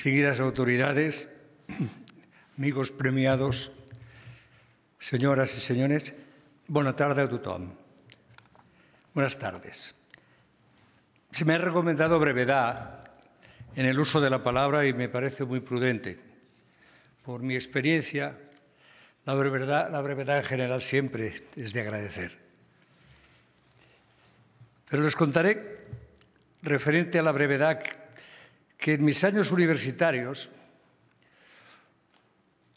distinguidas autoridades, amigos premiados, señoras y señores, buena tarde a todos. Buenas tardes. Se me ha recomendado brevedad en el uso de la palabra y me parece muy prudente. Por mi experiencia, la brevedad, la brevedad en general siempre es de agradecer. Pero les contaré, referente a la brevedad que en mis años universitarios,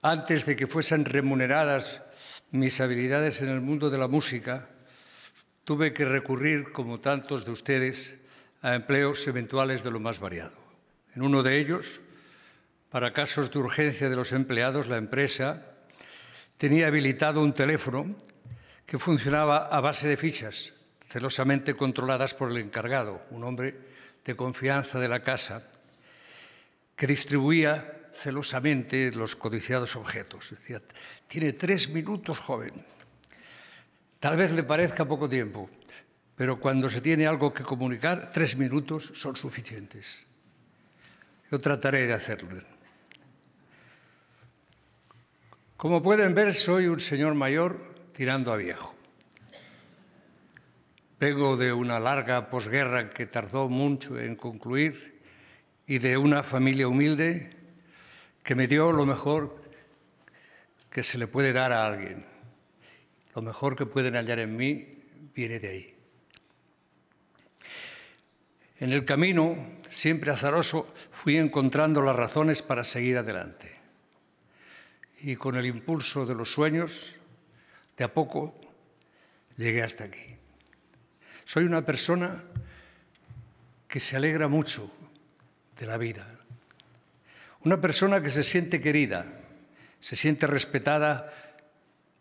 antes de que fuesen remuneradas mis habilidades en el mundo de la música, tuve que recurrir, como tantos de ustedes, a empleos eventuales de lo más variado. En uno de ellos, para casos de urgencia de los empleados, la empresa tenía habilitado un teléfono que funcionaba a base de fichas, celosamente controladas por el encargado, un hombre de confianza de la casa, que distribuía celosamente los codiciados objetos. Decía, tiene tres minutos, joven. Tal vez le parezca poco tiempo, pero cuando se tiene algo que comunicar, tres minutos son suficientes. Yo trataré de hacerlo. Como pueden ver, soy un señor mayor tirando a viejo. Vengo de una larga posguerra que tardó mucho en concluir y de una familia humilde que me dio lo mejor que se le puede dar a alguien. Lo mejor que pueden hallar en mí viene de ahí. En el camino, siempre azaroso, fui encontrando las razones para seguir adelante. Y con el impulso de los sueños, de a poco llegué hasta aquí. Soy una persona que se alegra mucho de la vida. Una persona que se siente querida, se siente respetada,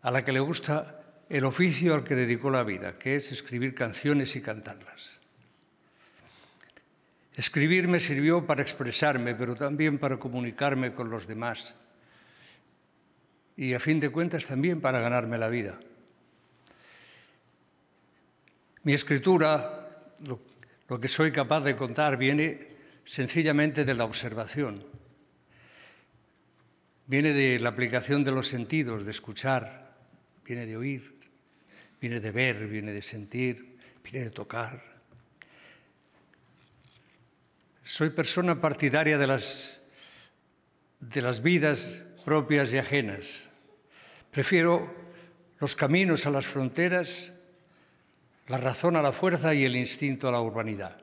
a la que le gusta el oficio al que dedicó la vida, que es escribir canciones y cantarlas. Escribir me sirvió para expresarme, pero también para comunicarme con los demás y a fin de cuentas también para ganarme la vida. Mi escritura, lo, lo que soy capaz de contar, viene sencillamente de la observación. Viene de la aplicación de los sentidos, de escuchar, viene de oír, viene de ver, viene de sentir, viene de tocar. Soy persona partidaria de las, de las vidas propias y ajenas. Prefiero los caminos a las fronteras, la razón a la fuerza y el instinto a la urbanidad.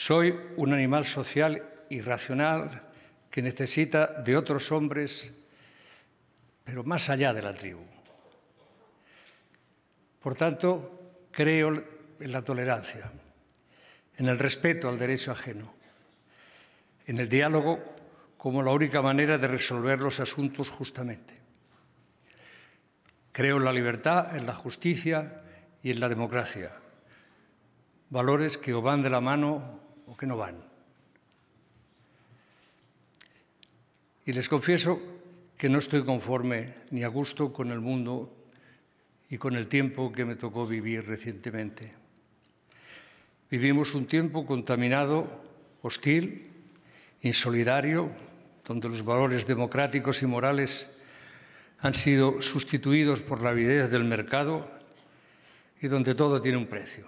Soy un animal social y racional que necesita de otros hombres, pero más allá de la tribu. Por tanto, creo en la tolerancia, en el respeto al derecho ajeno, en el diálogo como la única manera de resolver los asuntos justamente. Creo en la libertad, en la justicia y en la democracia, valores que van de la mano o que no van. Y les confieso que no estoy conforme ni a gusto con el mundo y con el tiempo que me tocó vivir recientemente. Vivimos un tiempo contaminado, hostil, insolidario, donde los valores democráticos y morales han sido sustituidos por la avidez del mercado y donde todo tiene un precio.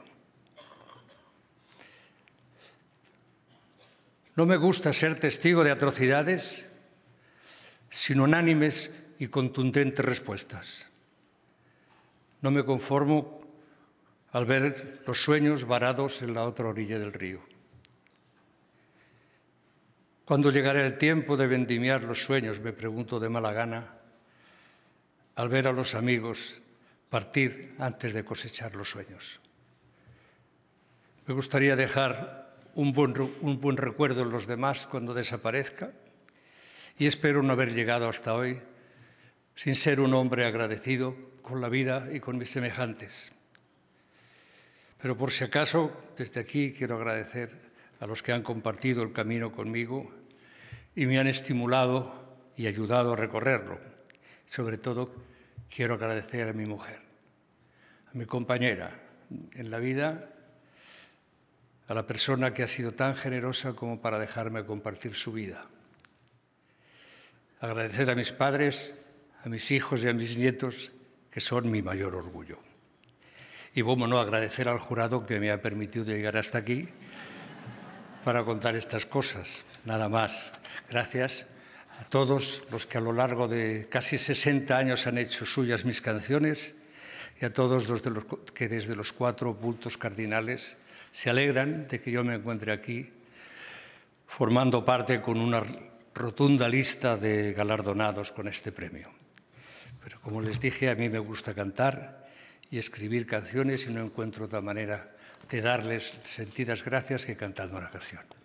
No me gusta ser testigo de atrocidades sin unánimes y contundentes respuestas. No me conformo al ver los sueños varados en la otra orilla del río. Cuando llegará el tiempo de vendimiar los sueños? Me pregunto de mala gana al ver a los amigos partir antes de cosechar los sueños. Me gustaría dejar un buen, recuerdo en los demás cuando desaparezca y espero no haber llegado hasta hoy sin ser un hombre agradecido con la vida y con mis semejantes. Pero por si acaso, desde aquí quiero agradecer a los que han compartido el camino conmigo y me han estimulado y ayudado a recorrerlo. Sobre todo, quiero agradecer a mi mujer, a mi compañera en la vida a la persona que ha sido tan generosa como para dejarme compartir su vida. Agradecer a mis padres, a mis hijos y a mis nietos, que son mi mayor orgullo. Y bueno, no agradecer al jurado que me ha permitido llegar hasta aquí para contar estas cosas, nada más. Gracias a todos los que a lo largo de casi 60 años han hecho suyas mis canciones y a todos los, los que desde los cuatro puntos cardinales se alegran de que yo me encuentre aquí formando parte con una rotunda lista de galardonados con este premio. Pero como les dije, a mí me gusta cantar y escribir canciones y no encuentro otra manera de darles sentidas gracias que cantando una canción.